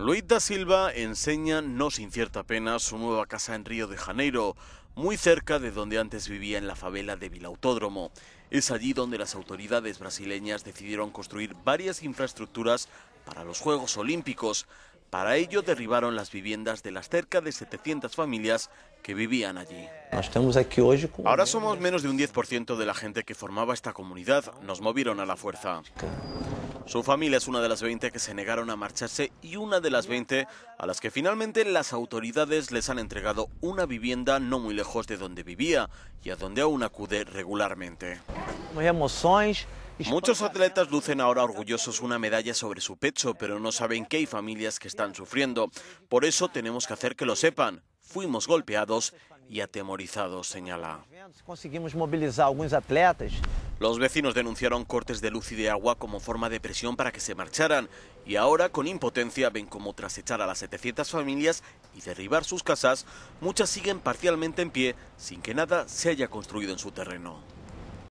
Luis da Silva enseña, no sin cierta pena, su nueva casa en Río de Janeiro, muy cerca de donde antes vivía en la favela de Vilautódromo. Es allí donde las autoridades brasileñas decidieron construir varias infraestructuras para los Juegos Olímpicos. Para ello derribaron las viviendas de las cerca de 700 familias que vivían allí. Ahora somos menos de un 10% de la gente que formaba esta comunidad. Nos movieron a la fuerza. Su familia es una de las 20 que se negaron a marcharse y una de las 20 a las que finalmente las autoridades les han entregado una vivienda no muy lejos de donde vivía y a donde aún acude regularmente. Muchos atletas lucen ahora orgullosos una medalla sobre su pecho, pero no saben que hay familias que están sufriendo. Por eso tenemos que hacer que lo sepan. Fuimos golpeados y atemorizados, señala. Conseguimos movilizar algunos atletas los vecinos denunciaron cortes de luz y de agua como forma de presión para que se marcharan y ahora con impotencia ven cómo tras echar a las 700 familias y derribar sus casas, muchas siguen parcialmente en pie sin que nada se haya construido en su terreno.